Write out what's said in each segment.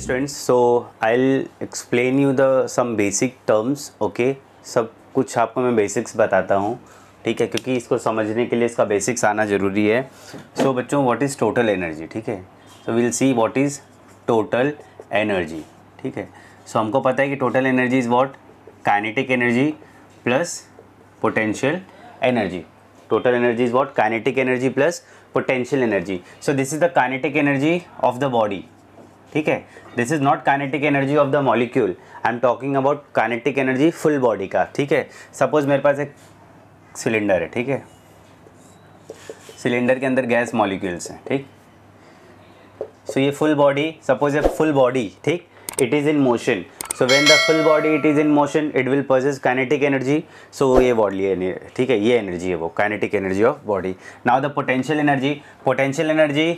Students so I explain you the some basic terms okay सब कुछ आपको मैं बेसिक्स बताता हूँ ठीक है क्योंकि इसको समझने के लिए इसका बेसिक्स आना ज़रूरी है सो so, बच्चों व्हाट इज़ टोटल एनर्जी ठीक है so will see what is total energy ठीक है सो हमको पता है कि total energy is what kinetic energy plus potential energy total energy is what kinetic energy plus potential energy so this is the kinetic energy of the body ठीक है this is not kinetic energy of the molecule I am talking about kinetic energy full body का ठीक है suppose मेरे पास एक cylinder है ठीक है सिलेंडर के अंदर गैस मॉलिक्यूल्स हैं ठीक सो ये full body suppose a full body ठीक it is in motion so when the full body it is in motion it will possess kinetic energy so ये बॉडी ठीक है ये एनर्जी है वो kinetic energy of body now the potential energy potential energy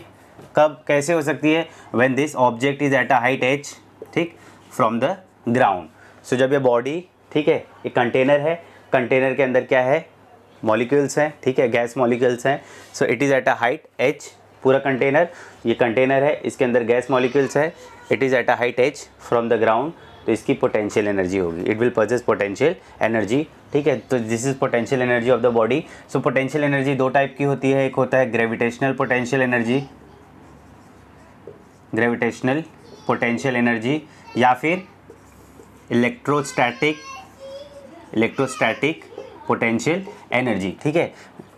कब कैसे हो सकती है when this object is at a height H ठीक फ्रॉम द ग्राउंड सो जब ये बॉडी ठीक है एक कंटेनर है कंटेनर के अंदर क्या है मॉलिक्यूल्स हैं ठीक है गैस मॉलिक्यूल्स हैं so it is at a height H पूरा कंटेनर ये कंटेनर है इसके अंदर गैस मॉलिक्यूल्स है it is at a height H from the ground तो इसकी पोटेंशियल एनर्जी होगी it will possess potential energy ठीक है तो this is potential energy of the body so potential energy दो टाइप की होती है एक होता है gravitational potential energy gravitational potential energy या फिर इलेक्ट्रोस्टैटिक इलेक्ट्रोस्टैटिक पोटेंशियल एनर्जी ठीक है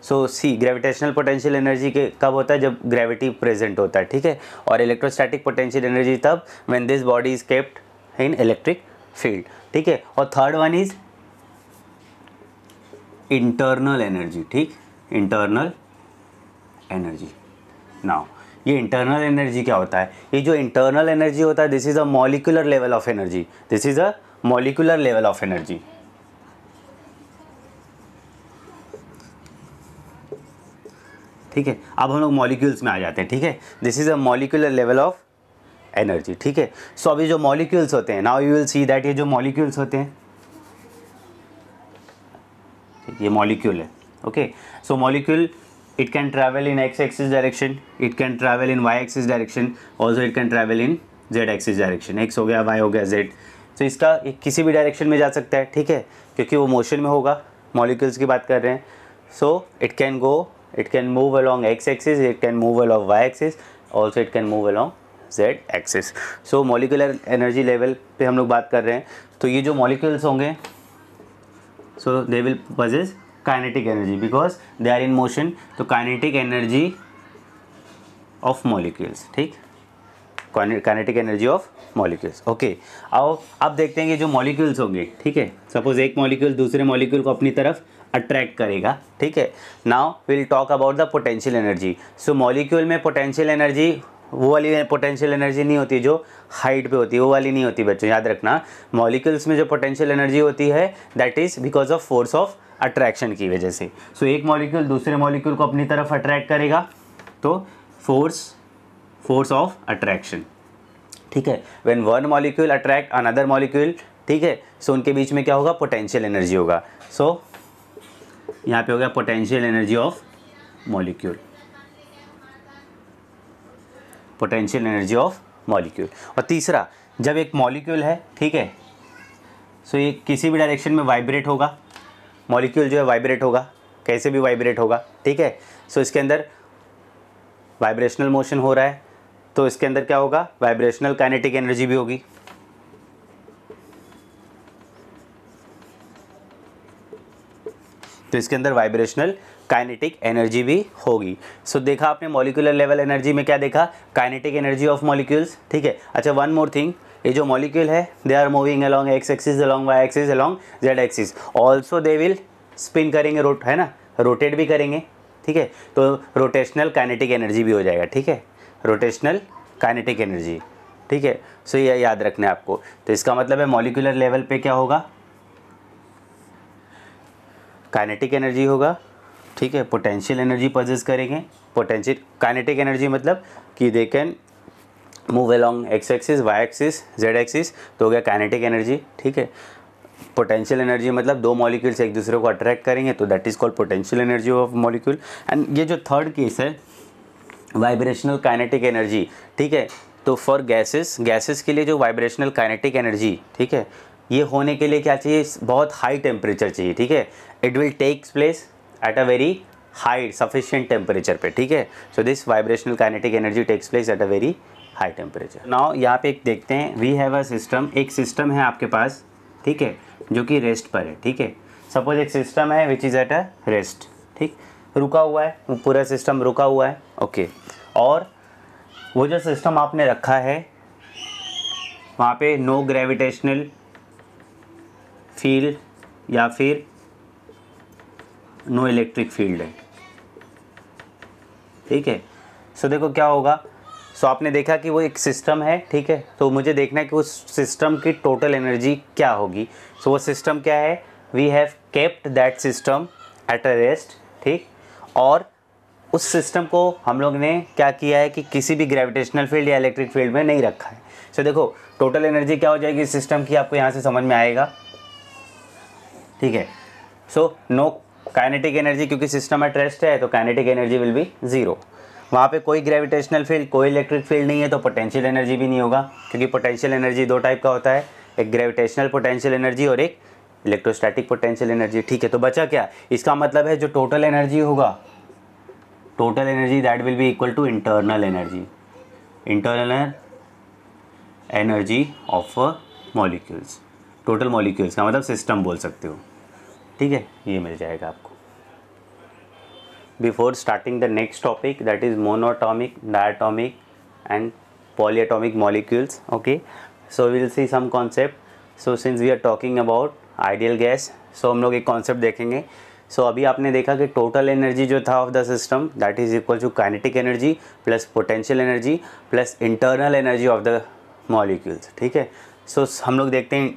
so see gravitational potential energy के कब होता है जब ग्रेविटी प्रेजेंट होता है ठीक है और इलेक्ट्रोस्टैटिक पोटेंशियल एनर्जी तब when this body is kept in electric field ठीक है और third one is internal energy ठीक इंटरनल एनर्जी नाउ ये इंटरनल एनर्जी क्या होता है ये जो इंटरनल एनर्जी होता है this is a molecular level of energy this is a molecular level of energy ठीक है अब हम लोग मॉलिक्यूल्स में आ जाते हैं ठीक है this is a molecular level of energy ठीक है सो अभी जो मॉलिक्यूल्स होते हैं now you will see that ये जो मॉलिक्यूल्स होते हैं ठीक ये मॉलिक्यूल है okay so molecule it can travel in x-axis direction it can travel in y-axis direction also it can travel in z-axis direction x हो गया y हो गया z तो इसका एक किसी भी डायरेक्शन में जा सकता है ठीक है क्योंकि वो मोशन में होगा मॉलिक्यूल्स की बात कर रहे हैं so it can go it can move along x axis it can move along Y axis also it can move along Z axis so molecular energy level पे हम लोग बात कर रहे हैं तो ये जो मॉलिक्यूल्स होंगे so they will possess kinetic energy because they are in motion तो काइनेटिक एनर्जी ऑफ मॉलिक्यूल्स ठीक kinetic energy of molecules okay आओ अब देखते हैं कि जो मॉलिक्यूल्स होंगे ठीक है सपोज एक मॉलिक्यूल दूसरे मॉलिक्यूल को अपनी तरफ अट्रैक्ट करेगा ठीक है now will talk about the potential energy so molecule में पोटेंशियल एनर्जी वो वाली पोटेंशियल एनर्जी नहीं होती जो हाइट पे होती है वो वाली नहीं होती बच्चों याद रखना मॉलिक्यूल्स में जो पोटेंशियल एनर्जी होती है that is because of force of attraction की वजह से सो so, एक मॉलिक्यूल दूसरे मॉलिक्यूल को अपनी तरफ अट्रैक्ट करेगा तो फोर्स फोर्स ऑफ अट्रैक्शन ठीक है when one molecule attract another molecule ठीक है सो उनके बीच में क्या होगा पोटेंशियल एनर्जी होगा सो so, यहाँ पे हो गया potential energy of molecule potential energy of molecule और तीसरा जब एक मॉलिक्यूल है ठीक है सो so ये किसी भी डायरेक्शन में वाइब्रेट होगा मॉलिक्यूल जो है वाइब्रेट होगा कैसे भी वाइब्रेट होगा ठीक है सो इसके अंदर वाइब्रेशनल मोशन हो रहा है तो इसके अंदर क्या होगा वाइब्रेशनल काइनेटिक एनर्जी भी होगी तो इसके अंदर वाइब्रेशनल काइनेटिक एनर्जी भी होगी सो so, देखा आपने मॉलिकुलर लेवल एनर्जी में क्या देखा काइनेटिक एनर्जी ऑफ मॉलिक्यूल्स ठीक है अच्छा वन मोर थिंग ये जो मॉलिक्यूल है they are moving along x axis along Y axis along Z axis also they will spin करेंगे रोट है ना रोटेट भी करेंगे ठीक है तो रोटेशनल काइनेटिक एनर्जी भी हो जाएगा ठीक है रोटेशनल काइनेटिक एनर्जी ठीक है सो ये याद रखना है आपको तो इसका मतलब है मॉलिकुलर लेवल पे क्या होगा काइनेटिक एनर्जी होगा ठीक है पोटेंशियल एनर्जी पजेस करेंगे पोटेंशियल काइनेटिक एनर्जी मतलब कि they can move along X axis Y axis Z axis तो हो गया काइनेटिक एनर्जी ठीक है पोटेंशियल एनर्जी मतलब दो मॉलिक्यूल्स एक दूसरे को अट्रैक्ट करेंगे तो that is called potential energy of molecule and ये जो थर्ड केस है वाइब्रेशनल काइनेटिक एनर्जी ठीक है तो फॉर गैसेस गैसेस के लिए जो वाइब्रेशनल काइनेटिक एनर्जी ठीक है ये होने के लिए क्या चाहिए बहुत हाई टेम्परेचर चाहिए ठीक है it will takes place at a very high sufficient temperature पे ठीक है so this vibrational kinetic energy takes place at a very high temperature now यहाँ पे एक देखते हैं वी हैव अ सिस्टम एक सिस्टम है आपके पास ठीक है जो कि रेस्ट पर है ठीक है सपोज एक सिस्टम है which is at a rest ठीक रुका हुआ है वो पूरा सिस्टम रुका हुआ है ओके और वो जो सिस्टम आपने रखा है वहाँ पे नो ग्रेविटेशनल फील्ड या फिर नो इलेक्ट्रिक फील्ड है ठीक है सो देखो क्या होगा सो आपने देखा कि वो एक सिस्टम है ठीक है तो मुझे देखना है कि उस सिस्टम की टोटल एनर्जी क्या होगी सो वो सिस्टम क्या है we have kept that system at a rest ठीक और उस सिस्टम को हम लोग ने क्या किया है कि किसी भी ग्रेविटेशनल फील्ड या इलेक्ट्रिक फील्ड में नहीं रखा है सो so, देखो टोटल एनर्जी क्या हो जाएगी सिस्टम की आपको यहाँ से समझ में आएगा ठीक है सो नो काइनेटिक एनर्जी क्योंकि सिस्टम एट रेस्ट है तो kinetic energy will be zero वहाँ पे कोई ग्रेविटेशनल फील्ड कोई इलेक्ट्रिक फील्ड नहीं है तो पोटेंशियल एनर्जी भी नहीं होगा क्योंकि पोटेंशियल एनर्जी दो टाइप का होता है एक ग्रेविटेशनल पोटेंशियल एनर्जी और एक इलेक्ट्रोस्टैटिक पोटेंशियल एनर्जी ठीक है तो बचा क्या इसका मतलब है जो टोटल एनर्जी होगा total energy that will be equal to internal energy internal energy of molecules total molecules का मतलब सिस्टम बोल सकते हो ठीक है ये मिल जाएगा आपको before starting the next topic that is monatomic, diatomic and polyatomic molecules okay so we will see some concept so since we are talking about ideal gas so hum log ek concept dekhenge so, abhi aapne dekha ki total energy jo tha of the system that is equal to kinetic energy plus potential energy plus internal energy of the molecules theek hai so, hum log dekhte hain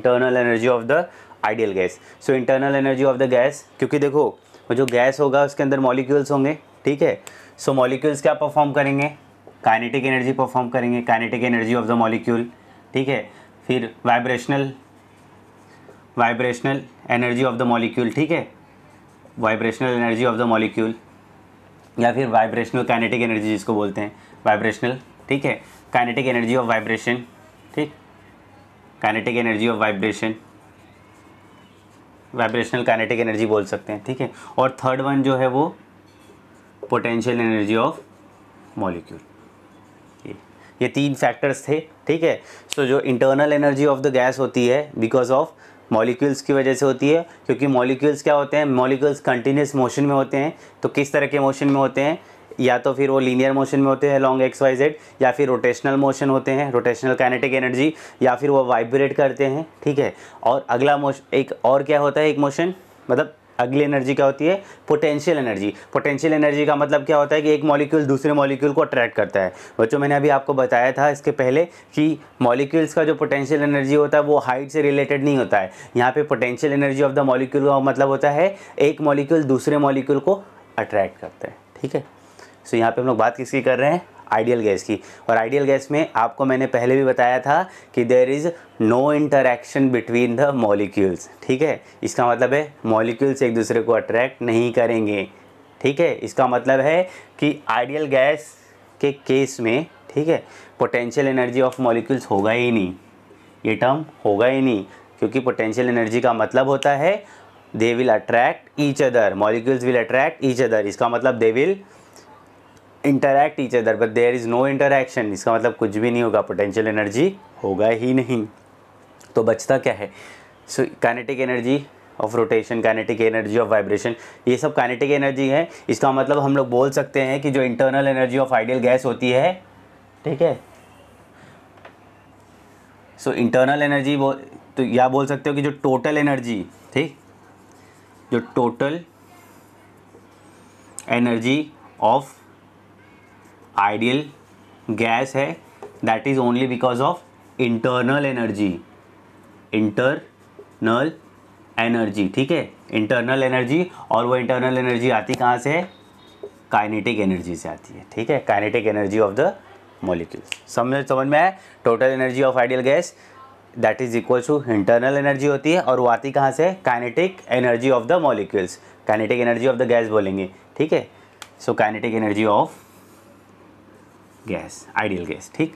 internal energy of the ideal gas so internal energy of the gas क्योंकि देखो और जो gas होगा उसके अंदर molecules होंगे ठीक है सो मॉलिक्यूल्स क्या परफॉर्म करेंगे काइनेटिक एनर्जी परफॉर्म करेंगे kinetic energy of the molecule ठीक है फिर vibrational vibrational energy of the molecule ठीक है vibrational energy of the molecule या फिर वाइब्रेशनल काइनेटिक एनर्जी जिसको बोलते हैं वाइब्रेशनल ठीक है काइनेटिक एनर्जी ऑफ वाइब्रेशन ठीक kinetic energy of vibration vibrational kinetic energy बोल सकते हैं ठीक है और थर्ड वन जो है वो पोटेंशियल एनर्जी ऑफ मॉलिक्यूल ये तीन फैक्टर्स थे ठीक है सो जो internal energy of the gas होती है बिकॉज ऑफ मॉलिक्यूल्स की वजह से होती है क्योंकि मॉलिक्यूल्स क्या होते हैं मॉलिक्यूल्स कंटिन्यूस मोशन में होते हैं तो किस तरह के मोशन में होते हैं या तो फिर वो लीनियर मोशन में होते हैं लॉन्ग एक्स वाई जेड या फिर रोटेशनल मोशन होते हैं रोटेशनल काइनेटिक एनर्जी या फिर वो वाइब्रेट करते हैं ठीक है और अगला मोशन एक और क्या होता है एक मोशन मतलब अगली एनर्जी क्या होती है पोटेंशियल एनर्जी पोटेंशियल एनर्जी का मतलब क्या होता है कि एक मॉलिक्यूल दूसरे मॉलिक्यूल को अट्रैक्ट करता है बच्चों मैंने अभी आपको बताया था इसके पहले कि मॉलिक्यूल्स का जो पोटेंशियल एनर्जी होता है वो हाइट से रिलेटेड नहीं होता है यहाँ पे potential energy of the molecule का मतलब होता है एक मॉलिक्यूल दूसरे मॉलिक्यूल को अट्रैक्ट करता है ठीक है सो यहाँ पे हम लोग बात किसकी कर रहे हैं आइडियल गैस की और आइडियल गैस में आपको मैंने पहले भी बताया था कि there is no interaction between the molecules ठीक है इसका मतलब है मॉलिक्यूल्स एक दूसरे को अट्रैक्ट नहीं करेंगे ठीक है इसका मतलब है कि आइडियल गैस के केस में ठीक है पोटेंशियल एनर्जी ऑफ मॉलिक्यूल्स होगा ही नहीं ये टर्म होगा ही नहीं क्योंकि पोटेंशियल एनर्जी का मतलब होता है they will attract each other molecules will attract each other इसका मतलब they will interact each other but there is no interaction इसका मतलब कुछ भी नहीं होगा पोटेंशियल एनर्जी होगा ही नहीं तो बचता क्या है so kinetic energy of rotation kinetic energy of vibration ये सब कैनेटिक एनर्जी है इसका मतलब हम लोग बोल सकते हैं कि जो internal energy of ideal gas होती है ठीक है सो इंटरनल एनर्जी बोल तो या बोल सकते हो कि जो टोटल एनर्जी ठीक जो total energy of ideal gas है that is only because of internal energy internal energy ठीक है इंटरनल एनर्जी और वो इंटरनल एनर्जी आती कहाँ से है काइनेटिक एनर्जी से आती है ठीक है kinetic energy of the molecules समझ समझ में आया total energy of ideal gas that is equal to internal energy होती है और वो आती कहाँ से kinetic energy of the molecules kinetic energy of the gas बोलेंगे ठीक है so kinetic energy of gas ideal gas ठीक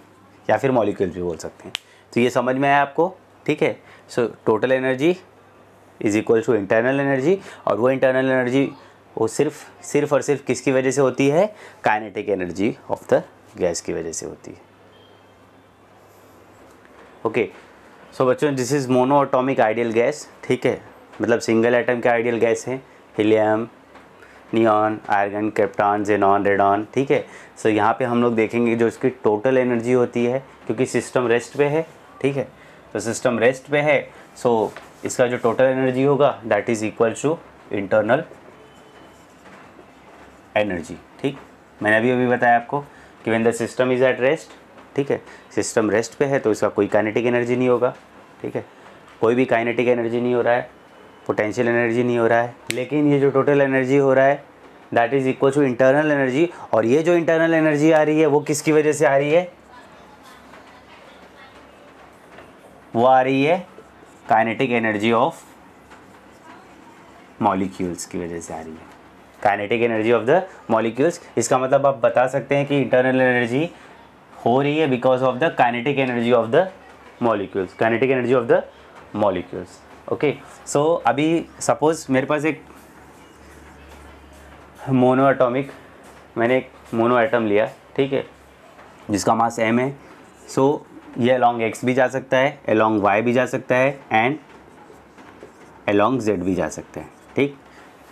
या फिर मॉलिक्यूल भी बोल सकते हैं तो ये समझ में आया आपको ठीक है so total energy is equal to internal energy और वो इंटरनल एनर्जी वो सिर्फ सिर्फ और सिर्फ किसकी वजह से होती है kinetic energy of the gas की वजह से होती है ओके सो बच्चों this is monoatomic ideal gas ठीक है मतलब सिंगल एटम के आइडियल गैस हैं helium neon iron krypton xenon radon ठीक है सो यहाँ पे हम लोग देखेंगे जो इसकी टोटल एनर्जी होती है क्योंकि सिस्टम रेस्ट पे है ठीक है तो सिस्टम रेस्ट पे है सो so, इसका जो टोटल एनर्जी होगा that is equal to internal energy ठीक मैंने अभी अभी बताया आपको कि when the system is at rest ठीक है सिस्टम रेस्ट पे है तो इसका कोई काइनेटिक एनर्जी नहीं होगा ठीक है कोई भी काइनेटिक एनर्जी नहीं हो रहा है पोटेंशियल एनर्जी नहीं हो रहा है लेकिन ये जो टोटल एनर्जी हो रहा है that is equal to internal energy और ये जो इंटरनल एनर्जी आ रही है वो किसकी वजह से आ रही है वो आ रही है काइनेटिक एनर्जी ऑफ मॉलिक्यूल्स की वजह से आ रही है kinetic energy of the molecules इसका मतलब आप बता सकते हैं कि इंटरनल एनर्जी हो रही है because of the kinetic energy of the molecules kinetic energy of the molecules okay so अभी सपोज़ मेरे पास एक मोनो एटॉमिक मैंने एक मोनो एटम लिया ठीक है जिसका मास एम है सो so, ये अलॉन्ग एक्स भी जा सकता है अलॉन्ग वाई भी जा सकता है एंड अलॉन्ग जेड भी जा सकते हैं ठीक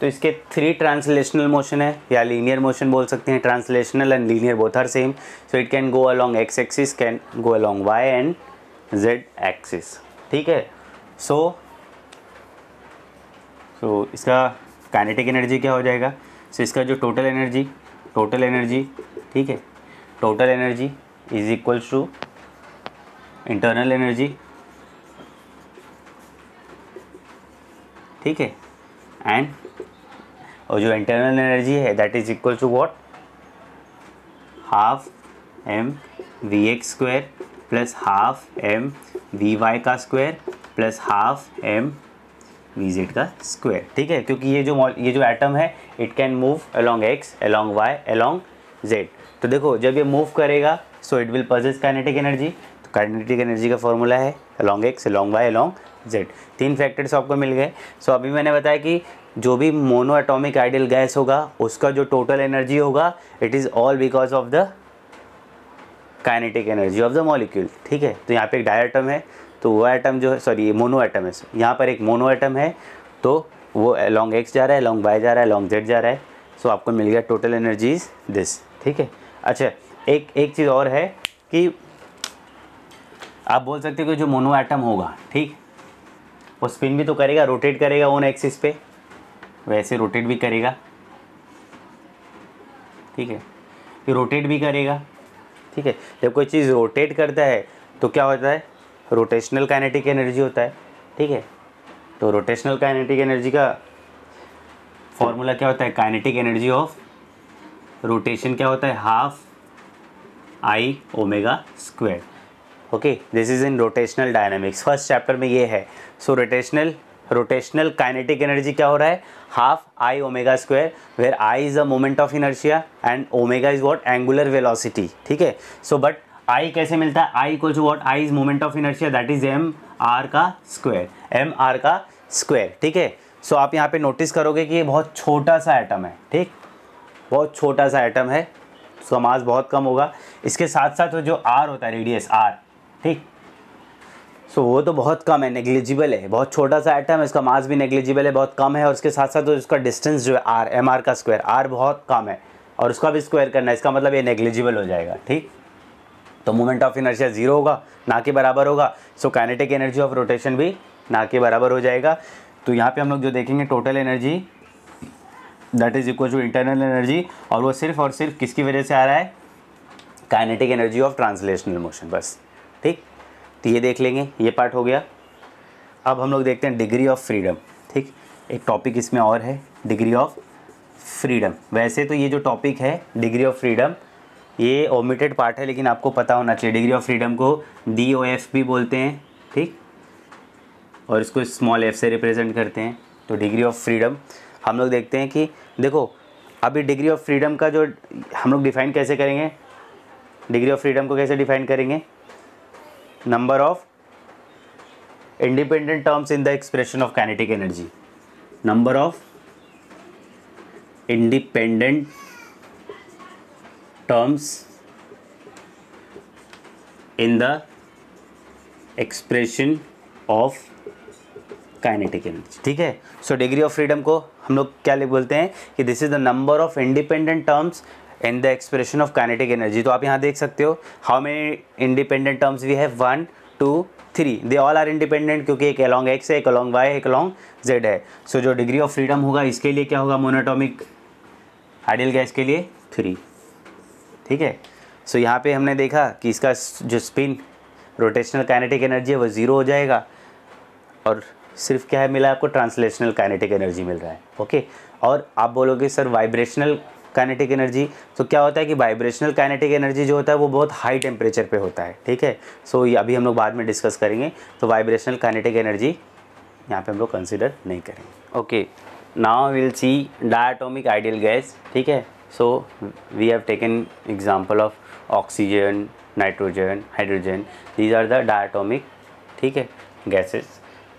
तो इसके थ्री ट्रांसलेशनल मोशन है या लीनियर मोशन बोल सकते हैं translational and linear both are same so it can go along x axis can go along Y and Z axis ठीक है सो so, तो इसका काइनेटिक एनर्जी क्या हो जाएगा सो इसका जो टोटल एनर्जी टोटल एनर्जी ठीक है total energy is equals to internal energy ठीक है एंड और जो इंटरनल एनर्जी है that is equal to what half M we X square plus half M we Y का square plus half M V Z का square ठीक है क्योंकि ये जो ये जो एटम है it can move along X along Y along Z तो देखो जब ये मूव करेगा so it will possess kinetic energy तो काइनेटिक एनर्जी का फॉर्मूला है along X along Y along Z तीन फैक्टर्स आपको मिल गए सो अभी मैंने बताया कि जो भी मोनो एटॉमिक आइडियल गैस होगा उसका जो टोटल एनर्जी होगा it is all because of the kinetic energy of the molecule ठीक है तो यहाँ पे एक डायटम है तो वो एटम जो है सॉरी ये मोनो एटम है यहाँ पर एक मोनो एटम है तो वो लॉन्ग एक्स जा रहा है लॉन्ग वाई जा रहा है लॉन्ग जेड जा रहा है सो so, आपको मिल गया टोटल एनर्जी इज दिस ठीक है अच्छा एक एक चीज़ और है कि आप बोल सकते हो कि जो मोनो एटम होगा ठीक वो स्पिन भी तो करेगा रोटेट करेगा ओन एक्सिस पे वैसे रोटेट भी करेगा ठीक है रोटेट भी करेगा ठीक है जब कोई चीज़ रोटेट करता है तो क्या होता है रोटेशनल काइनेटिक एनर्जी होता है ठीक है तो रोटेशनल काइनेटिक एनर्जी का फॉर्मूला क्या होता है काइनेटिक एनर्जी ऑफ रोटेशन क्या होता है half I omega square okay this is in rotational dynamics first chapter में ये है सो रोटेशनल रोटेशनल काइनेटिक एनर्जी क्या हो रहा है half I omega square where I is a moment of inertia and omega is what angular velocity ठीक है सो बट आई कैसे मिलता है आई को जो what I is moment of inertia that is M are का square M are का square ठीक है सो आप यहाँ पे नोटिस करोगे कि ये बहुत छोटा सा आइटम है ठीक बहुत छोटा सा आइटम है उसका मास बहुत कम होगा इसके साथ साथ वो जो आर होता है रेडियस आर ठीक सो so, वो तो बहुत कम है नेग्लिजिबल है बहुत छोटा सा आइटम है इसका मास भी नेग्लिजिबल है बहुत कम है और उसके साथ साथ तो उसका डिस्टेंस जो है आर एम आर का स्क्वायर आर बहुत कम है और उसका भी स्क्वायर करना है इसका मतलब ये नेग्लिजिबल हो जाएगा ठीक तो मोमेंट ऑफ इनर्शिया ज़ीरो होगा ना के बराबर होगा so kinetic energy of rotation भी ना के बराबर हो जाएगा तो यहाँ पे हम लोग जो देखेंगे total energy that is equal to internal energy और वो सिर्फ और सिर्फ किसकी वजह से आ रहा है kinetic energy of translational motion बस ठीक तो ये देख लेंगे ये पार्ट हो गया अब हम लोग देखते हैं डिग्री ऑफ फ्रीडम ठीक एक टॉपिक इसमें और है डिग्री ऑफ फ्रीडम वैसे तो ये जो टॉपिक है डिग्री ऑफ फ्रीडम ये ओमिटेड पार्ट है लेकिन आपको पता होना चाहिए डिग्री ऑफ फ्रीडम को डी ओ एफ भी बोलते हैं ठीक और इसको स्मॉल एफ से रिप्रेजेंट करते हैं तो डिग्री ऑफ फ्रीडम हम लोग देखते हैं कि देखो अभी डिग्री ऑफ फ्रीडम का जो हम लोग डिफाइन कैसे करेंगे डिग्री ऑफ फ्रीडम को कैसे डिफाइन करेंगे number of independent terms in the expression of kinetic energy number of independent terms in the expression of kinetic energy ठीक है सो डिग्री ऑफ फ्रीडम को हम लोग क्या बोलते हैं कि this is the number of independent terms in the expression of kinetic energy तो आप यहाँ देख सकते हो how many independent terms we have one two three they all are independent क्योंकि एक अलॉन्ग एक्स है एक अलॉन्ग वाई एक अलॉन्ग जेड है सो so, जो डिग्री ऑफ फ्रीडम होगा इसके लिए क्या होगा मोनाटोमिक आइडियल गैस के लिए थ्री ठीक है सो यहाँ पे हमने देखा कि इसका जो स्पिन रोटेशनल काइनेटिक एनर्जी है वो ज़ीरो हो जाएगा और सिर्फ क्या है मिला आपको ट्रांसलेशनल काइनेटिक एनर्जी मिल रहा है ओके और आप बोलोगे सर वाइब्रेशनल काइनेटिक एनर्जी तो क्या होता है कि वाइब्रेशनल काइनेटिक एनर्जी जो होता है वो बहुत हाई टेम्परेचर पे होता है ठीक है सो ये अभी हम लोग बाद में डिस्कस करेंगे तो वाइब्रेशनल काइनेटिक एनर्जी यहाँ पे हम लोग कंसिडर नहीं करेंगे okay now will see diatomic ideal gas ठीक है So we have taken example of oxygen, nitrogen hydrogen these are the diatomic ठीक है गैसेस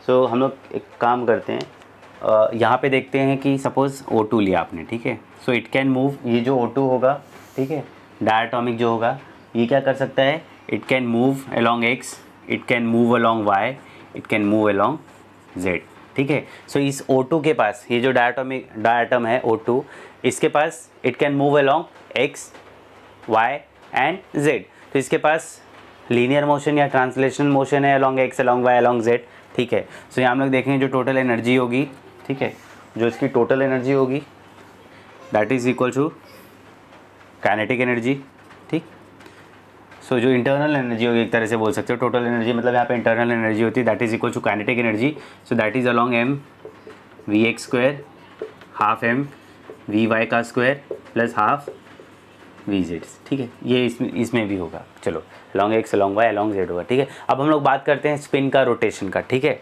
सो हम लोग एक काम करते हैं यहाँ पे देखते हैं कि सपोज़ ओ टू लिया आपने ठीक है सो इट कैन मूव ये जो ओ टू होगा ठीक है डायटोमिक जो होगा ये क्या कर सकता है it can move along X it can move along Y it can move along Z ठीक है सो इस ओ टू के पास ये जो डायटोमिक डायटम है ओ टू इसके पास it can move along X Y and Z तो इसके पास लीनियर मोशन या ट्रांसलेशन मोशन है along x along Y along Z ठीक है सो so, यहाँ हम लोग देखेंगे जो टोटल एनर्जी होगी ठीक है जो इसकी टोटल एनर्जी होगी that is equal to kinetic energy ठीक सो जो इंटरनल एनर्जी होगी एक तरह से बोल सकते हो टोटल एनर्जी मतलब यहाँ पे इंटरनल एनर्जी होती है that is equal to kinetic energy so that is along m we x square half M we Y का square plus half v z ठीक है ये इसमें इसमें भी होगा चलो long x long y long z होगा ठीक है अब हम लोग बात करते हैं स्पिन का रोटेशन का ठीक है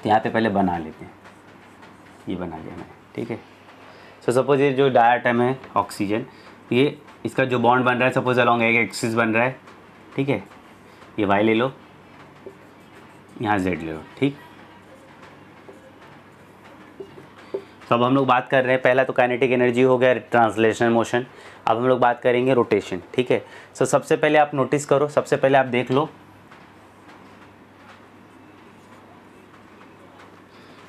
तो यहाँ पे पहले बना लेते हैं ये बना लिया मैंने ठीक है सो सपोज ये जो डायटम है ऑक्सीजन ये इसका जो बॉन्ड बन रहा है सपोज अलॉन्ग एक एक्सिस बन रहा है ठीक है ये वाई ले लो यहाँ जेड ले लो ठीक तो अब हम लोग बात कर रहे हैं पहला तो काइनेटिक एनर्जी हो गया ट्रांसलेशनल मोशन अब हम लोग बात करेंगे रोटेशन ठीक है सो so, सबसे पहले आप नोटिस करो सबसे पहले आप देख लो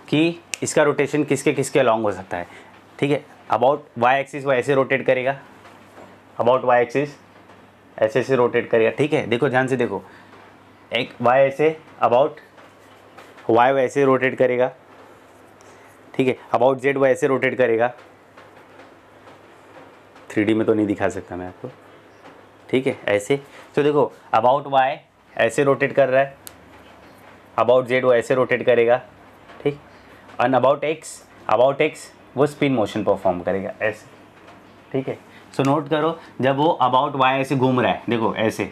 कि इसका रोटेशन किसके किसके अलॉन्ग हो सकता है ठीक है अबाउट वाई एक्सिस वो ऐसे रोटेट करेगा अबाउट वाई एक्सिस ऐसे ऐसे रोटेट करेगा ठीक है देखो ध्यान से देखो एक वाई ऐसे अबाउट वाई वैसे रोटेट करेगा ठीक है अबाउट जेड वो ऐसे रोटेट करेगा थ्री में तो नहीं दिखा सकता मैं आपको ठीक है ऐसे तो देखो अबाउट वाई ऐसे रोटेट कर रहा है अबाउट जेड वो ऐसे रोटेट करेगा ठीक and about x about x वो स्पिन मोशन परफॉर्म करेगा ऐसे ठीक है सो नोट करो जब वो अबाउट वाई ऐसे घूम रहा है देखो ऐसे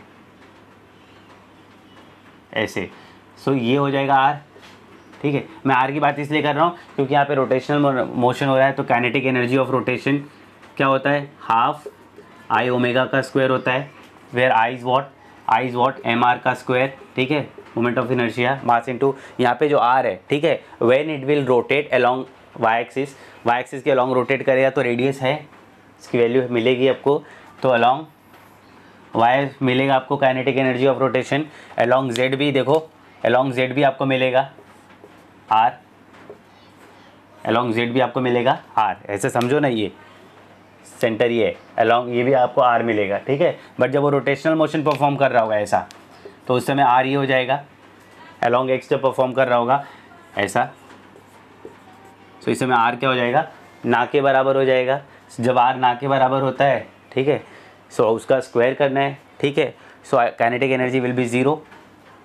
ऐसे सो so, ये हो जाएगा आर ठीक है मैं आर की बात इसलिए कर रहा हूँ क्योंकि यहाँ पे रोटेशनल मोशन हो रहा है तो कैनेटिक एनर्जी ऑफ रोटेशन क्या होता है हाफ आई ओमेगा का स्क्वायर होता है where I's what I's what m are का स्क्वायर ठीक है मोमेंट ऑफ है मास इनटू यहाँ पे जो आर है ठीक है when it will rotate along y axis Y axis के अलॉन्ग रोटेट करेगा तो रेडियस है इसकी वैल्यू मिलेगी आपको तो अलॉन्ग वाई मिलेगा आपको kinetic energy of rotation along z भी देखो अलॉन्ग जेड भी आपको मिलेगा आर अलॉन्ग जेड भी आपको मिलेगा आर ऐसे समझो ना ये सेंटर ये अलॉन्ग ये भी आपको आर मिलेगा ठीक है बट जब वो रोटेशनल मोशन परफॉर्म कर रहा होगा ऐसा तो उस समय आर ये हो जाएगा अलॉन्ग एक्स जब परफॉर्म कर रहा होगा ऐसा तो इस समय आर क्या हो जाएगा ना के बराबर हो जाएगा जब आर ना के बराबर होता है ठीक है सो उसका स्क्वायर करना है ठीक है so kinetic energy will be zero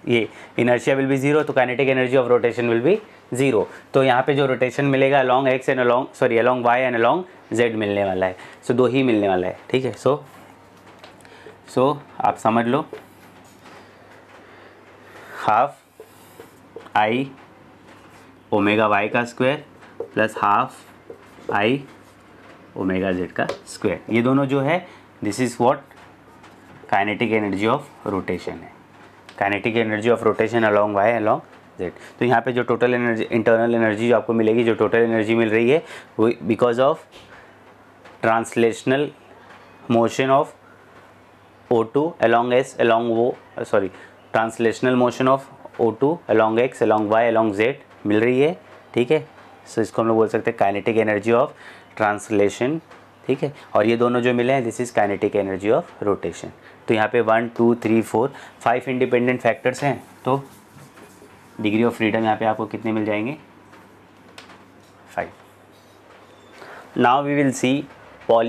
ये इनर्शिया विल बी जीरो तो kinetic energy of rotation will be zero तो यहाँ पे जो रोटेशन मिलेगा along x and along sorry along Y and along z मिलने वाला है सो so, दो ही मिलने वाला है ठीक है सो so, सो so, आप समझ लो हाफ आई ओमेगा वाई का square plus half I omega z का स्क्वायर ये दोनों जो है this is what kinetic energy of rotation है kinetic energy of rotation along Y along z तो यहाँ पे जो टोटल एनर्जी इंटरनल एनर्जी जो आपको मिलेगी जो टोटल एनर्जी मिल रही है वो because of translational motion of O two along s along वो sorry translational motion of O two along x along Y along z मिल रही है ठीक है सो इसको हम लोग बोल सकते हैं काइनेटिक एनर्जी ऑफ ट्रांसलेशन ठीक है और ये दोनों जो मिले हैं this is kinetic energy of rotation तो यहाँ पे one two three four five independent factors हैं तो डिग्री ऑफ फ्रीडम यहाँ पे आपको कितने मिल जाएंगे five now we will see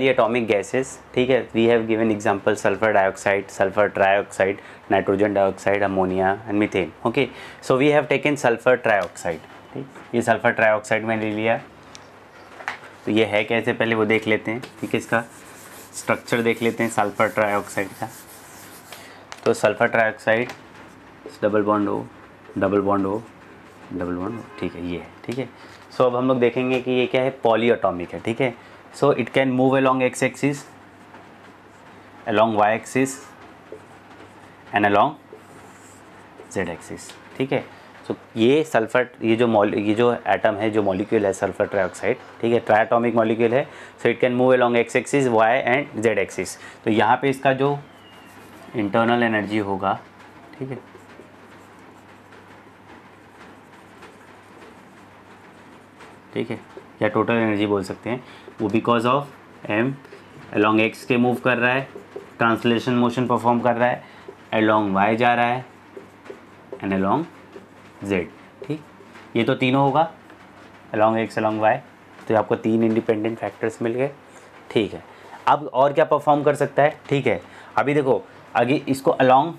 atomic gases ठीक है we have given example sulphur dioxide sulphur trioxide nitrogen dioxide ammonia and methane okay so we have taken sulphur trioxide ठीक ये सल्फर ट्राईऑक्साइड मैंने ले लिया तो ये है कैसे पहले वो देख लेते हैं ठीक है इसका स्ट्रक्चर देख लेते हैं सल्फ़र ट्राईऑक्साइड का तो सल्फ़र ट्राईऑक्साइड डबल बॉन्ड हो डबल बॉन्ड हो डबल बॉन्ड हो ठीक है ये है ठीक है सो अब हम लोग देखेंगे कि ये क्या है पॉली है ठीक है so it can move along x axis along Y axis and along Z axis ठीक है सो ये सल्फर ये जो मॉल ये जो एटम है जो मॉलिक्यूल है सल्फर ट्राइऑक्साइड ठीक है ट्राइटॉमिक मॉलिक्यूल है so it can move along x axis y and Z axis तो यहाँ पे इसका जो इंटरनल एनर्जी होगा ठीक है ठीक है या टोटल एनर्जी बोल सकते हैं वो because of m along x के मूव कर रहा है ट्रांसलेशन मोशन परफॉर्म कर रहा है अलॉन्ग वाई जा रहा है एंड अलॉन्ग जेड ठीक ये तो तीनों होगा अलॉन्ग एक्स अलॉन्ग वाई तो आपको तीन इंडिपेंडेंट फैक्टर्स मिल गए ठीक है अब और क्या परफॉर्म कर सकता है ठीक है अभी देखो अभी इसको अलॉन्ग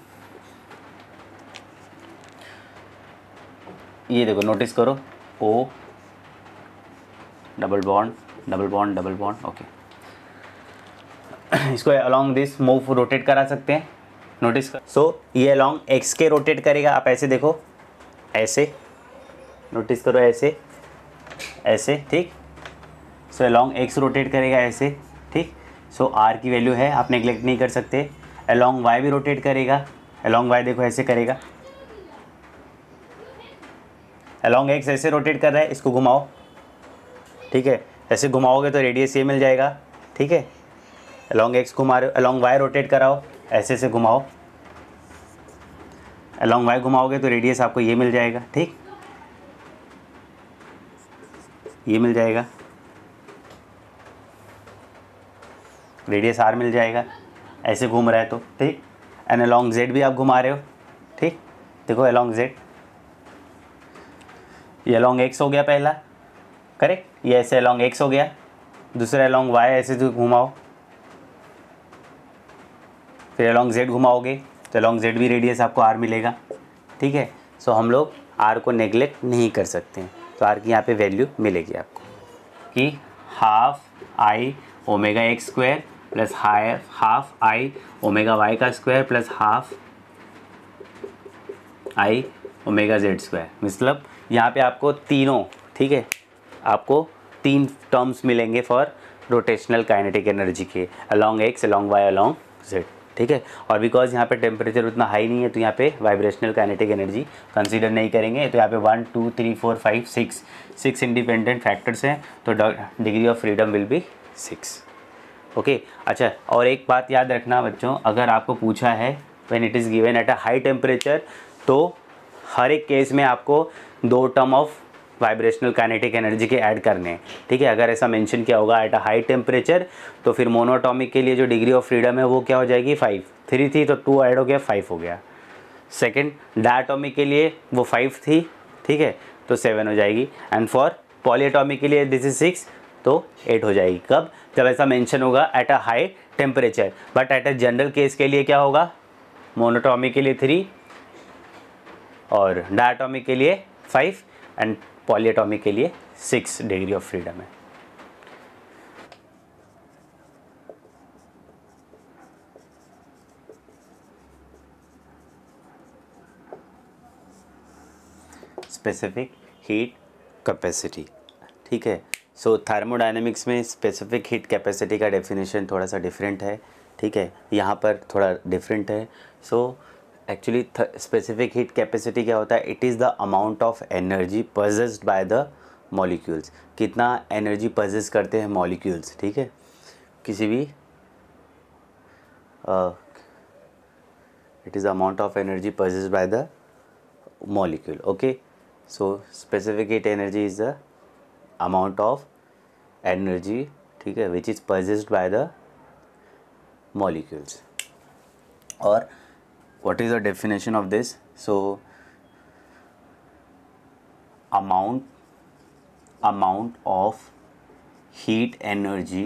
ये देखो नोटिस करो O double bond double bond double bond okay इसको अलॉन्ग दिस मूव रोटेट करा सकते हैं नोटिस कर सो so, ये अलॉन्ग एक्स के रोटेट करेगा आप ऐसे देखो ऐसे नोटिस करो ऐसे ऐसे ठीक सो अलॉन्ग एक्स रोटेट करेगा ऐसे ठीक सो आर की वैल्यू है आप नेग्लेक्ट नहीं कर सकते अलॉन्ग वाई भी रोटेट करेगा अलॉन्ग वाई देखो ऐसे करेगा अलॉन्ग एक्स ऐसे रोटेट कर रहा है इसको घुमाओ ठीक है ऐसे घुमाओगे तो रेडियस ये मिल जाएगा ठीक है अलॉन्ग एक्स घुमा रहे अलॉन्ग वाई रोटेट कराओ ऐसे ऐसे घुमाओ अलॉन्ग वाई घुमाओगे तो रेडियस आपको ये मिल जाएगा ठीक ये मिल जाएगा रेडियस आर मिल जाएगा ऐसे घूम रहा है तो ठीक एंड अलॉन्ग जेड भी आप घुमा रहे हो ठीक देखो अलॉन्ग जेड ये अलॉन्ग एक्स हो गया पहला करेक्ट ये ऐसे अलॉन्ग एक्स हो गया दूसरा अलॉन्ग वाई ऐसे घुमाओ फिर अलॉन्ग जेड घुमाओगे तो लॉन्ग जेड भी रेडियस आपको आर मिलेगा ठीक है सो हम लोग आर को नेग्लेक्ट नहीं कर सकते हैं तो आर की यहाँ पे वैल्यू मिलेगी आपको कि half I omega x square plus half half I omega y का square plus half I omega z square मतलब यहाँ पे आपको तीनों ठीक है आपको तीन टर्म्स मिलेंगे फॉर रोटेशनल काइनेटिक एनर्जी के along x along Y along Z ठीक है और बिकॉज यहाँ पे टेम्परेचर उतना हाई नहीं है तो यहाँ पे वाइब्रेशनल काइनेटिक एनर्जी कंसीडर नहीं करेंगे तो यहाँ पे one two three four five six six independent factors हैं तो degree of freedom will be six okay अच्छा और एक बात याद रखना बच्चों अगर आपको पूछा है when it is given at a high temperature तो हर एक केस में आपको दो term of vibrational kinetic energy के ऐड करने हैं ठीक है अगर ऐसा मेंशन किया होगा एट अ हाई टेम्परेचर तो फिर मोनोटॉमिक के लिए जो डिग्री ऑफ फ्रीडम है वो क्या हो जाएगी फाइव थ्री थी तो टू ऐड हो गया फाइव हो गया सेकेंड डायटॉमिक के लिए वो फाइव थी ठीक है तो सेवन हो जाएगी एंड फॉर पॉलीटॉमिक के लिए दिस इज सिक्स तो एट हो जाएगी कब जब ऐसा मैंशन होगा at a high temperature but at a general case के लिए क्या होगा मोनोटॉमिक के लिए थ्री और डाटोमिक के लिए फाइव एंड पॉलीटॉमिक के लिए सिक्स डिग्री ऑफ फ्रीडम है स्पेसिफिक हीट कैपेसिटी ठीक है सो थर्मोडाइनमिक्स में स्पेसिफिक हीट कैपेसिटी का डेफिनेशन थोड़ा सा डिफरेंट है ठीक है यहाँ पर थोड़ा डिफरेंट है so so, actually specific heat capacity क्या होता है it is the amount of energy possessed by the molecules कितना एनर्जी पजेस करते हैं मॉलिक्यूल्स ठीक है किसी भी it is amount of energy possessed by the molecule okay so specific heat energy is the amount of energy ठीक है which is possessed by the molecules और what is the definition of this so amount amount of heat energy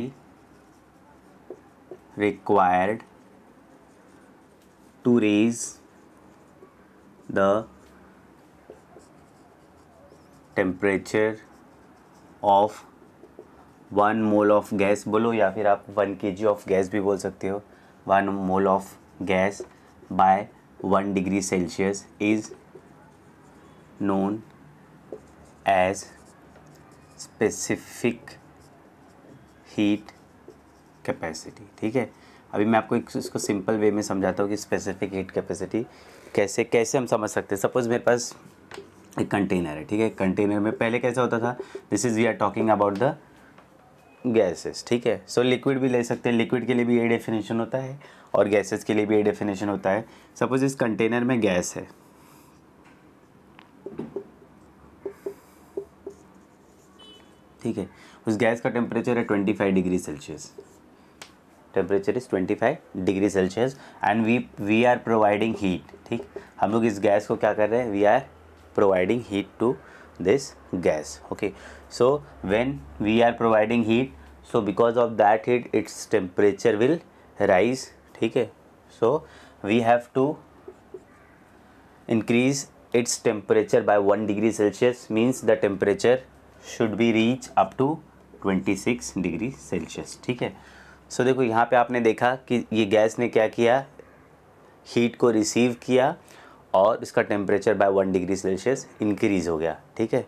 required to raise the temperature of one mole of gas बोलो या फिर आप one के जी of gas भी बोल सकते हो one mole of gas by 1 degree Celsius is known as specific heat capacity ठीक है अभी मैं आपको एक इसको सिंपल वे में समझाता हूँ कि स्पेसिफिक हीट कैपेसिटी कैसे कैसे हम समझ सकते हैं सपोज़ मेरे पास एक कंटेनर है ठीक है कंटेनर में पहले कैसा होता था this is we are talking about the gases ठीक है सो so, लिक्विड भी ले सकते हैं लिक्विड के लिए भी ये डेफिनेशन होता है और गैसेस के लिए भी ये डेफिनेशन होता है सपोज इस कंटेनर में गैस है ठीक है उस गैस का टेम्परेचर है twenty five degree Celsius temperature is twenty five degree Celsius and we we are providing heat ठीक हम लोग इस गैस को क्या कर रहे हैं we are providing heat to this gas okay so when we are providing heat so because of that heat its temperature will rise theek hai so we have to increase its temperature by 1 degree celsius means the temperature should be reach up to 26 degree celsius theek hai so, dekho yahan pe aapne dekha ki ye gas ne kya kiya heat ko receive kiya और इसका temperature by one degree Celsius increase हो गया ठीक है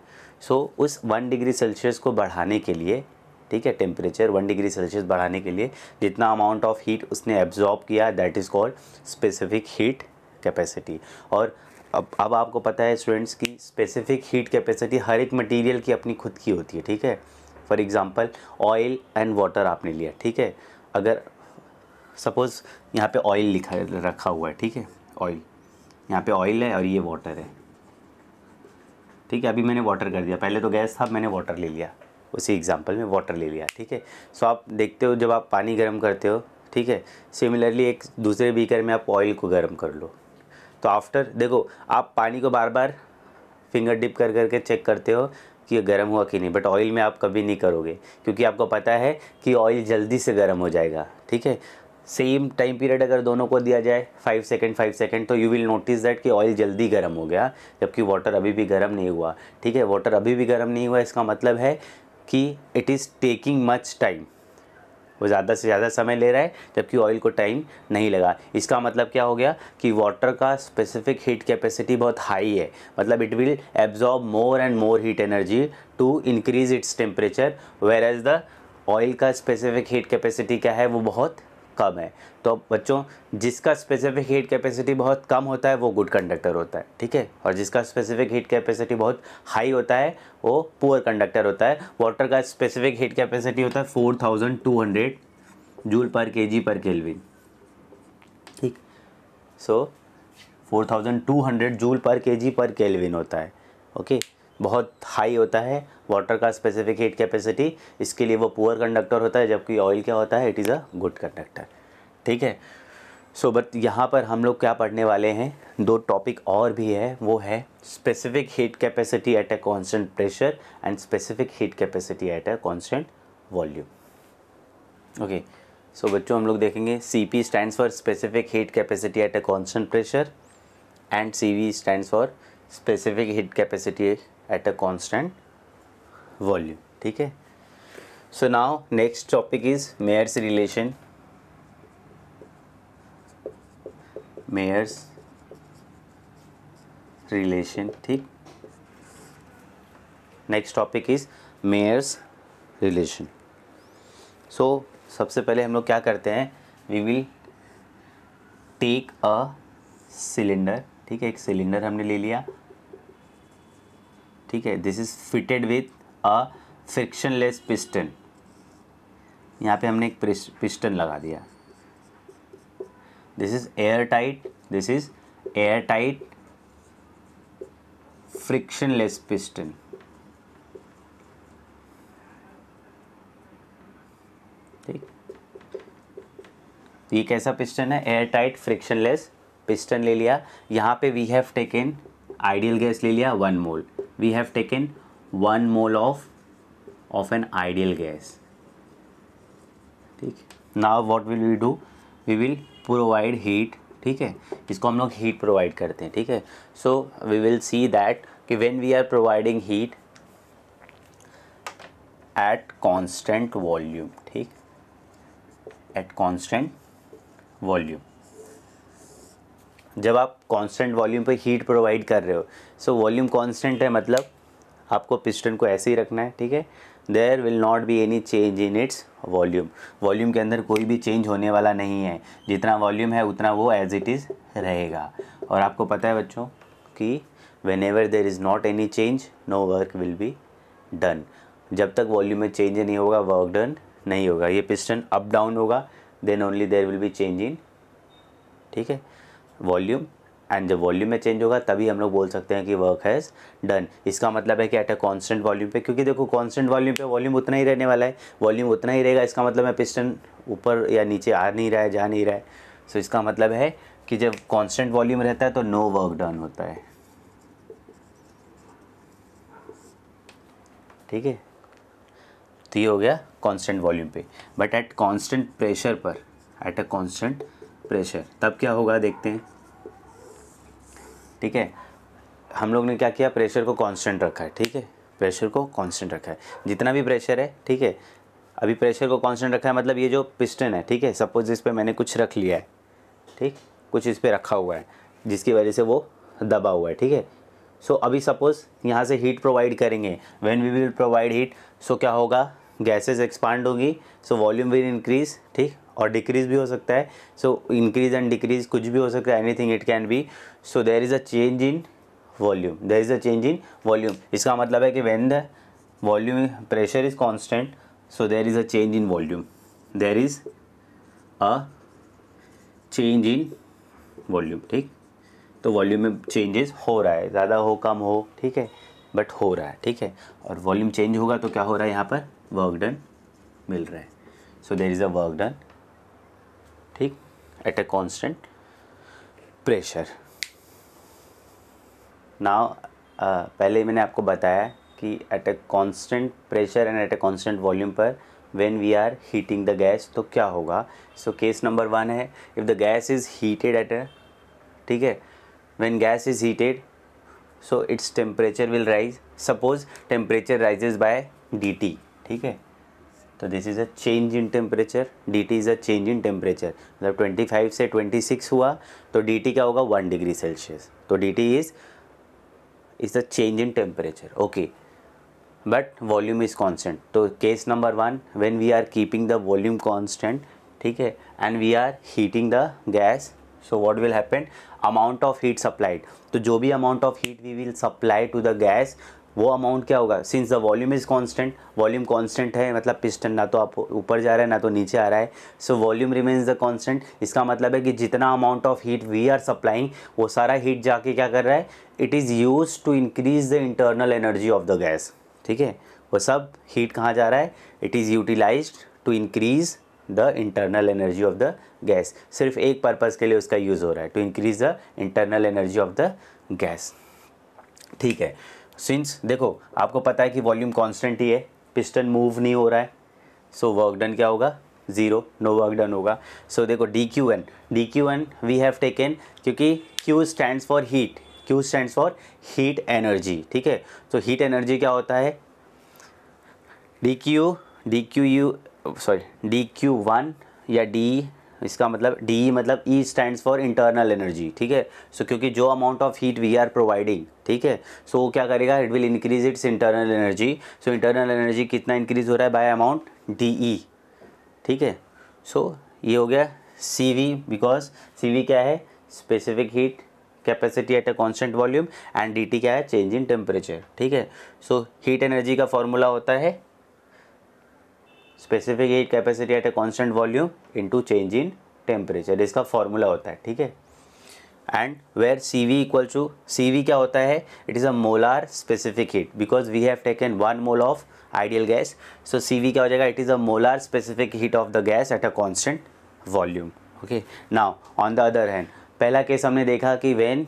so so, उस one degree Celsius को बढ़ाने के लिए ठीक है टेम्परेचर वन डिग्री सेल्सियस बढ़ाने के लिए जितना अमाउंट ऑफ हीट उसने एब्जॉर्ब किया that is called specific heat capacity और अब अब आपको पता है स्टूडेंट्स की स्पेसिफिक हीट कैपेसिटी हर एक मटेरियल की अपनी खुद की होती है ठीक है for example oil and water आपने लिया ठीक है अगर सपोज़ यहाँ पे ऑयल लिखा रखा हुआ है ठीक है ऑयल यहाँ पे ऑयल है और ये वाटर है ठीक है अभी मैंने वाटर कर दिया पहले तो गैस था मैंने वाटर ले लिया उसी एग्जाम्पल में वाटर ले लिया ठीक है सो आप देखते हो जब आप पानी गर्म करते हो ठीक है सिमिलरली एक दूसरे बीकर में आप ऑयल को गर्म कर लो तो आफ्टर देखो आप पानी को बार बार फिंगर डिप कर करके चेक करते हो कि ये गर्म हुआ कि नहीं बट ऑयल में आप कभी नहीं करोगे क्योंकि आपको पता है कि ऑयल जल्दी से गर्म हो जाएगा ठीक है सेम टाइम पीरियड अगर दोनों को दिया जाए फाइव सेकेंड फाइव सेकेंड तो यू विल नोटिस दैट कि ऑयल जल्दी गर्म हो गया जबकि वाटर अभी भी गर्म नहीं हुआ ठीक है वाटर अभी भी गर्म नहीं हुआ इसका मतलब है कि it is taking much time वो ज़्यादा से ज़्यादा समय ले रहा है जबकि ऑयल को टाइम नहीं लगा इसका मतलब क्या हो गया कि वाटर का स्पेसिफिक हीट कैपेसिटी बहुत हाई है मतलब it will absorb more and more heat energy to increase its temperature whereas the oil का स्पेसिफिक हीट कैपेसिटी क्या है वो बहुत कम है तो बच्चों जिसका स्पेसिफिक हीट कैपेसिटी बहुत कम होता है वो गुड कंडक्टर होता है ठीक है और जिसका स्पेसिफिक हीट कैपेसिटी बहुत हाई होता है वो पुअर कंडक्टर होता है वाटर का स्पेसिफिक हीट कैपेसिटी होता है four thousand two hundred joule per K G per kelvin ठीक so four thousand two hundred joule per K G per kelvin होता है ओके okay? बहुत हाई होता है वाटर का स्पेसिफिक हीट कैपेसिटी इसके लिए वो पुअर कंडक्टर होता है जबकि ऑयल क्या होता है it is a good conductor ठीक है सो बट यहाँ पर हम लोग क्या पढ़ने वाले हैं दो टॉपिक और भी है वो है specific heat capacity at a constant pressure and specific heat capacity at a constant volume okay so बच्चों हम लोग देखेंगे C P stand for specific heat capacity at a constant pressure and C V stand for specific heat capacity at a constant volume ठीक है so now next topic is Mayer's relation Mayer's relation ठीक next topic is Mayer's relation so सबसे पहले हम लोग क्या करते हैं we will take a cylinder ठीक है एक सिलेंडर हमने ले लिया ठीक है this is fitted with a frictionless piston यहाँ पे हमने एक पिस्टन लगा दिया this is air tight this is air tight frictionless piston ठीक ये कैसा पिस्टन है एयर टाइट फ्रिक्शनलेस पिस्टन ले लिया यहाँ पे we have taken ideal gas ले लिया one mole we have taken 1 mole of of an ideal gas ठीक now what will we do we will provide heat ठीक है इसको हम लोग हीट प्रोवाइड करते हैं ठीक है so we will see that कि when we are providing heat at constant volume ठीक एट कांस्टेंट वॉल्यूम जब आप कांस्टेंट वॉल्यूम पे हीट प्रोवाइड कर रहे हो सो वॉल्यूम कांस्टेंट है मतलब आपको पिस्टन को ऐसे ही रखना है ठीक है there will not be any change in its volume volume के अंदर कोई भी चेंज होने वाला नहीं है जितना वॉल्यूम है उतना वो एज इट इज़ रहेगा और आपको पता है बच्चों कि whenever there is not any change no work will be done जब तक वॉल्यूम में चेंज नहीं होगा वर्क डन नहीं होगा ये पिस्टन अप डाउन होगा then only there will be change in ठीक है वॉल्यूम एंड जब वॉल्यूम में चेंज होगा तभी हम लोग बोल सकते हैं कि वर्क हैज़ डन इसका मतलब है कि एट अ कांस्टेंट वॉल्यूम पे क्योंकि देखो कांस्टेंट वॉल्यूम पे वॉल्यूम उतना ही रहने वाला है वॉल्यूम उतना ही रहेगा इसका मतलब है पिस्टन ऊपर या नीचे आ नहीं रहा है जा नहीं रहा है सो so, इसका मतलब है कि जब कॉन्स्टेंट वॉल्यूम रहता है तो नो वर्क डन होता है ठीक है तो ये हो गया कॉन्स्टेंट वॉल्यूम पे बट एट कॉन्स्टेंट प्रेशर पर एट अ कॉन्स्टेंट प्रेशर तब क्या होगा देखते हैं ठीक है हम लोग ने क्या किया प्रेशर को कांस्टेंट रखा है ठीक है प्रेशर को कांस्टेंट रखा है जितना भी प्रेशर है ठीक है अभी प्रेशर को कांस्टेंट रखा है मतलब ये जो पिस्टन है ठीक है सपोज इस पर मैंने कुछ रख लिया है ठीक कुछ इस पर रखा हुआ है जिसकी वजह से वो दबा हुआ है ठीक है सो अभी सपोज़ यहाँ से हीट प्रोवाइड करेंगे when we will provide heat so क्या होगा गैसेस एक्सपांड होगी सो वॉल्यूम विल इंक्रीज ठीक और डिक्रीज भी हो सकता है सो इंक्रीज एंड डिक्रीज कुछ भी हो सकता है anything it can be so there is a change in volume there is a change in volume इसका मतलब है कि when the volume pressure is constant so there is a change in volume there is a change in volume ठीक तो volume में changes हो रहा है ज़्यादा हो कम हो ठीक है बट हो रहा है ठीक है और वॉल्यूम चेंज होगा तो क्या हो रहा है यहाँ पर वर्क डन मिल रहा है so there is a work done ठीक at a constant pressure now पहले मैंने आपको बताया कि at a constant pressure and at a constant volume पर when we are heating the gas तो क्या होगा सो केस नंबर वन है if the gas is heated at a ठीक है when gas is heated so its temperature will rise suppose temperature rises by D T ठीक है तो this is a change in temperature D T is a change in temperature मतलब 25 से 26 हुआ तो D T क्या होगा वन डिग्री सेल्सियस तो D T is is a change in temperature okay but volume is constant तो case number one when we are keeping the volume constant ठीक है and we are heating the gas so what will happen amount of heat supplied तो जो भी amount of heat we will supply to the gas वो amount क्या होगा since the volume is constant volume constant है मतलब piston ना तो आप ऊपर जा रहा है ना तो नीचे आ रहा है so volume remains the constant इसका मतलब है कि जितना amount of heat we are supplying वो सारा हीट जाके क्या कर रहा है it is use to increase the internal energy of the gas ठीक है वो सब हीट कहाँ जा रहा है it is utilise to increase the internal energy of the gas सिर्फ एक पर्पज़ के लिए उसका यूज़ हो रहा है to increase the internal energy of the gas ठीक है सिंस देखो आपको पता है कि वॉल्यूम कांस्टेंट ही है पिस्टन मूव नहीं हो रहा है सो वर्क डन क्या होगा ज़ीरो नो वर्क डन होगा सो so, देखो D Q N D Q N we have taken क्योंकि Q stand for heat Q stand for heat energy ठीक है तो हीट एनर्जी क्या होता है D Q D Q U sorry D Q one या D इसका मतलब डी मतलब E stand for internal energy ठीक है सो क्योंकि जो amount of heat we are providing ठीक है सो so, वो क्या करेगा it will increase its internal energy so internal energy कितना इंक्रीज हो रहा है बाय अमाउंट डी ई ठीक है सो ये हो गया C V because C V क्या है specific heat capacity at a constant volume and D T क्या है चेंज इन टेम्परेचर ठीक है सो हीट एनर्जी का फॉर्मूला होता है specific heat capacity at a constant volume into change in temperature इसका फॉर्मूला होता है ठीक है and where C V equal to C V क्या होता है it is a molar specific heat because we have taken one mole of ideal gas so C V क्या हो जाएगा it is a molar specific heat of the gas at a constant volume okay now on the other hand पहला case हमने देखा कि when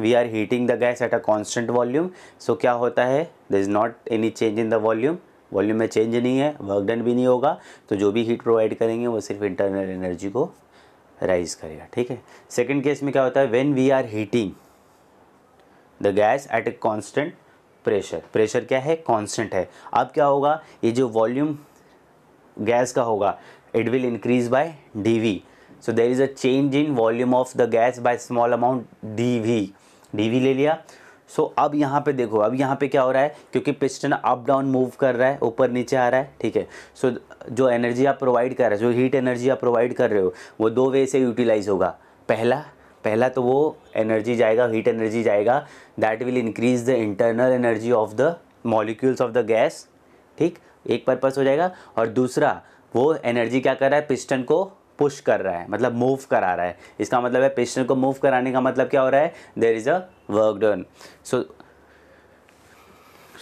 we are heating the gas at a constant volume so क्या होता है there is not any change in the volume volume में change नहीं है वर्क डन भी नहीं होगा तो जो भी हीट प्रोवाइड करेंगे वो सिर्फ इंटरनल एनर्जी को राइज करेगा ठीक है सेकेंड केस में क्या होता है when we are heating the gas at a constant pressure pressure क्या है कॉन्स्टेंट है अब क्या होगा ये जो वॉल्यूम गैस का होगा it will increase by D V so there is a change in volume of the gas by small amount D V D V ले लिया सो so, अब यहाँ पे देखो अब यहाँ पे क्या हो रहा है क्योंकि पिस्टन अप डाउन मूव कर रहा है ऊपर नीचे आ रहा है ठीक है सो जो एनर्जी आप प्रोवाइड कर रहे हो जो हीट एनर्जी आप प्रोवाइड कर रहे हो वो दो वे से यूटिलाइज होगा पहला पहला तो वो एनर्जी जाएगा हीट एनर्जी जाएगा that will increase the internal energy of the molecules of the gas ठीक एक पर्पज़ हो जाएगा और दूसरा वो एनर्जी क्या कर रहा है पिस्टन को पुश कर रहा है मतलब मूव करा रहा है इसका मतलब है पेशेंट को मूव कराने का मतलब क्या हो रहा है there is a work done so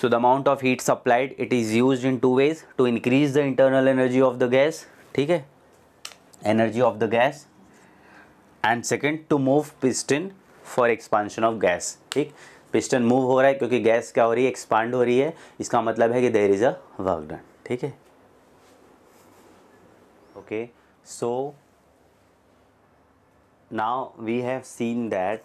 so the amount of heat supplied it is use in two ways to increase the internal energy of the gas ठीक है energy of the gas and second to move piston for expansion of gas ठीक piston move हो रहा है क्योंकि gas क्या हो रही है एक्सपांड हो रही है इसका मतलब है कि there is a work done ठीक है okay okay. So now we have seen that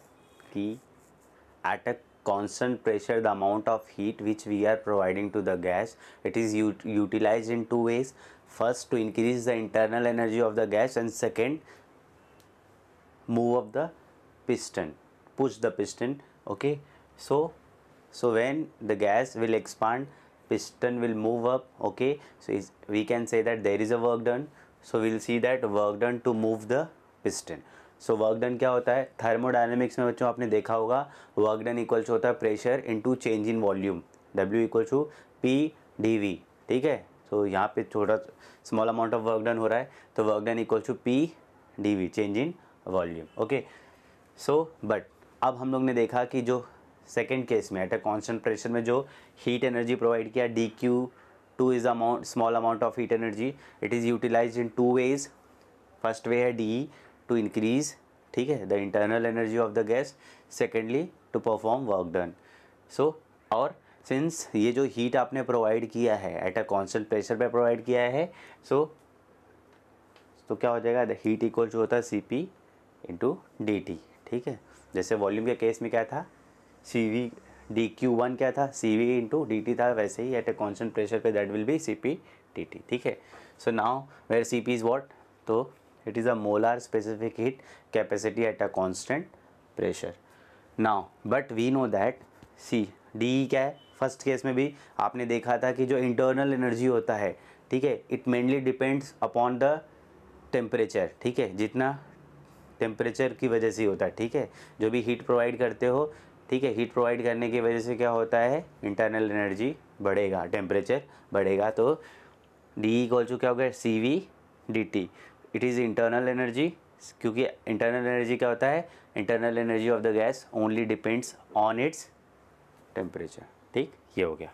at a constant pressure the amount of heat which we are providing to the gas it is utilized in two ways first to increase the internal energy of the gas and second move of the piston push the piston okay so so when the gas will expand piston will move up okay so we can say that there is a work done so we'll see that work done to move the piston so work done क्या होता है thermodynamics में बच्चों आपने देखा होगा work done equals होता है pressure to change in volume W equals to P D V ठीक है सो so, यहाँ पे थोड़ा small amount of work done हो रहा है तो work done equals to P D V change in volume okay so but अब हम लोग ने देखा कि जो सेकेंड केस में एट अ कॉन्स्टेंट प्रेशर में जो हीट एनर्जी प्रोवाइड किया D Q two is amount small amount of heat energy it is utilise in two ways first way है डी टू इंक्रीज ठीक है the internal energy of the gas secondly to perform work done so और since ये जो heat आपने provide किया है at a constant pressure पे प्रोवाइड किया है सो so, तो क्या हो जाएगा द हीट इक्वल जो होता है C P into D T ठीक है जैसे वॉल्यूम के केस में क्या था C V D Q one क्या था C V into D T था वैसे ही एट ए कॉन्स्टेंट प्रेशर पे that will be C P D T ठीक है so now where C P is what तो it is a molar specific heat capacity at a constant pressure now but we know that C D क्या है first case में भी आपने देखा था कि जो इंटरनल एनर्जी होता है ठीक है it mainly depends upon the temperature ठीक है जितना टेम्परेचर की वजह से होता है ठीक है जो भी हीट प्रोवाइड करते हो ठीक है हीट प्रोवाइड करने की वजह से क्या होता है इंटरनल एनर्जी बढ़ेगा टेम्परेचर बढ़ेगा तो डी इक्वल टू क्या हो गया C V D T it is internal energy क्योंकि इंटरनल एनर्जी क्या होता है internal energy of the gas only depends on its temperature ठीक ये हो गया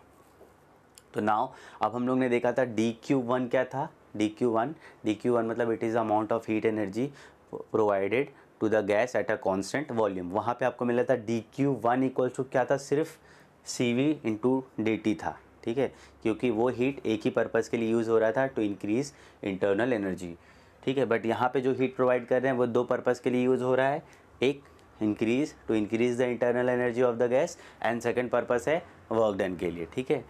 तो नाव अब हम लोग ने देखा था डी क्यू वन क्या था D Q one D Q one मतलब it is amount of heat energy provided to the gas at a constant volume वहाँ पे आपको मिला था D Q one equals to क्या था सिर्फ C V into D T था ठीक है क्योंकि वो हीट एक ही पर्पज़ के लिए यूज़ हो रहा था टू इंक्रीज़ इंटरनल एनर्जी ठीक है बट यहाँ पे जो हीट प्रोवाइड कर रहे हैं वो दो पर्पज़ के लिए यूज़ हो रहा है एक increase to increase the internal energy of the gas and second purpose है वर्क डन के लिए ठीक है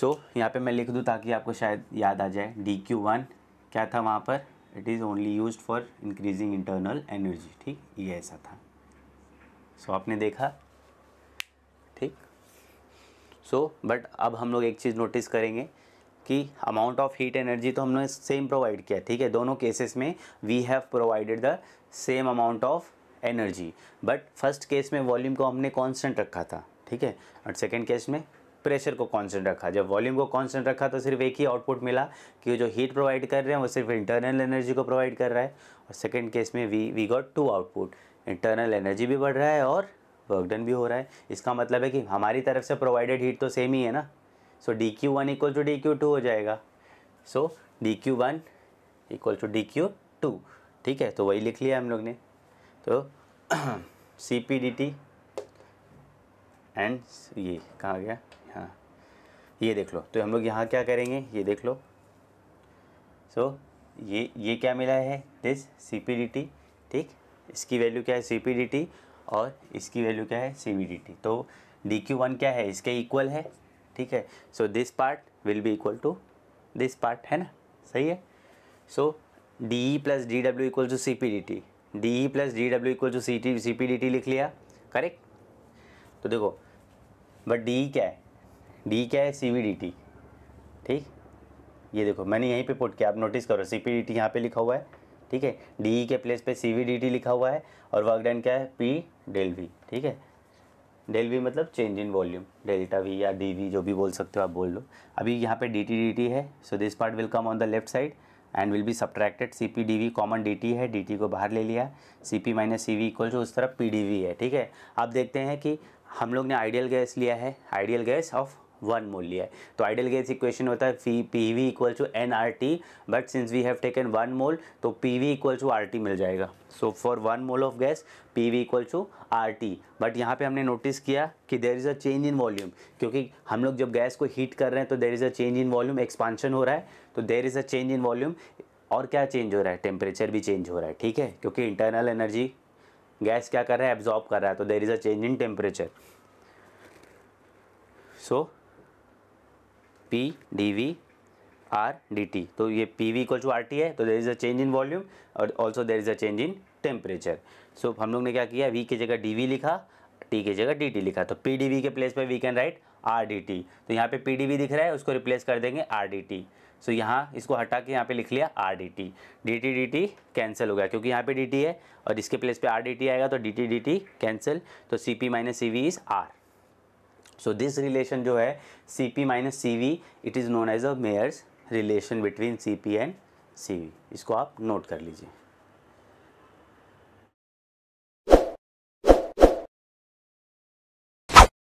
सो यहाँ पे मैं लिख दूँ ताकि आपको शायद याद आ जाए डी क्यू वन क्या था वहाँ पर it is only use for increasing internal energy ठीक ये ऐसा था सो so, आपने देखा ठीक सो बट अब हम लोग एक चीज़ नोटिस करेंगे कि अमाउंट ऑफ हीट एनर्जी तो हमने सेम प्रोवाइड किया ठीक है दोनों केसेस में we have provided the same amount of energy but first case में वॉल्यूम को हमने कांस्टेंट रखा था ठीक है और सेकंड केस में प्रेशर को कांस्टेंट रखा जब वॉल्यूम को कांस्टेंट रखा तो सिर्फ एक ही आउटपुट मिला कि जो हीट प्रोवाइड कर रहे हैं वो सिर्फ इंटरनल एनर्जी को प्रोवाइड कर रहा है और सेकेंड केस में we we got two output internal energy भी बढ़ रहा है और वर्क डन भी हो रहा है इसका मतलब है कि हमारी तरफ से प्रोवाइडेड हीट तो सेम ही है ना so D Q one equal to D Q two हो जाएगा so D Q one equal to D Q two ठीक है तो वही लिख लिया हम लोग ने तो C P D T and ये कहाँ गया ये देख लो तो हम लोग यहाँ क्या करेंगे ये देख लो सो so, ये ये क्या मिला है this C P D T ठीक इसकी वैल्यू क्या है सी पी डी टी और इसकी वैल्यू क्या है सी वी डी टी तो डी क्यू वन क्या है इसके इक्वल है ठीक है so this part will be equal to this part है ना सही है so D E plus D W equal to C P D T D E plus D W equal to C T C P D T लिख लिया correct तो देखो but D e क्या है डी क्या है सी वी डी टी ठीक ये देखो मैंने यहीं पे पुट किया आप नोटिस करो सी पी डी टी यहाँ पर लिखा हुआ है ठीक है डी के प्लेस पे सी वी डी टी लिखा हुआ है और वर्क डन क्या है पी डेल वी ठीक है डेल वी मतलब change in volume delta V या डी वी जो भी बोल सकते हो आप बोल लो अभी यहाँ पे डी टी डी टी है so this part will come on the left side and will be subtracted C P D V common D T है डी टी को बाहर ले लिया C P minus C V equal जो उस तरफ P D we है ठीक है आप देखते हैं कि हम लोग ने आइडियल गैस लिया है आइडियल गैस ऑफ वन मूल्य है तो आइडियल गैस इक्वेशन होता है फी P V equal to N R T but since we have taken one mole तो P V equal to R T मिल जाएगा so for one mole of gas P V equal to R T but यहाँ पे हमने notice किया कि there is a change in volume क्योंकि हम लोग जब गैस को हीट कर रहे हैं तो there is a change in volume expansion हो रहा है तो there is a change in volume और क्या चेंज हो रहा है टेम्परेचर भी चेंज हो रहा है ठीक है क्योंकि इंटरनल एनर्जी गैस क्या कर रहा है एब्जॉर्ब कर रहा है तो there is a change in temperature so P D V R D T तो ये P V equal to R T है तो there is a change in volume और also there is a change in temperature so हम लोग ने क्या किया वी की जगह डी वी लिखा टी की जगह डी टी लिखा तो पी डी वी के प्लेस पर we can write R D T तो यहाँ पे पी डी वी दिख रहा है उसको रिप्लेस कर देंगे आर डी टी सो यहाँ इसको हटा के यहाँ पे लिख लिया R D T D T D T cancel हो गया क्योंकि यहाँ पे डी टी है और इसके प्लेस पे आर डी टी आएगा तो D T D T cancel तो C P minus C V is R so this relation जो है C P minus C V it is known as a Mayer's relation between C P and C V इसको आप note कर लीजिए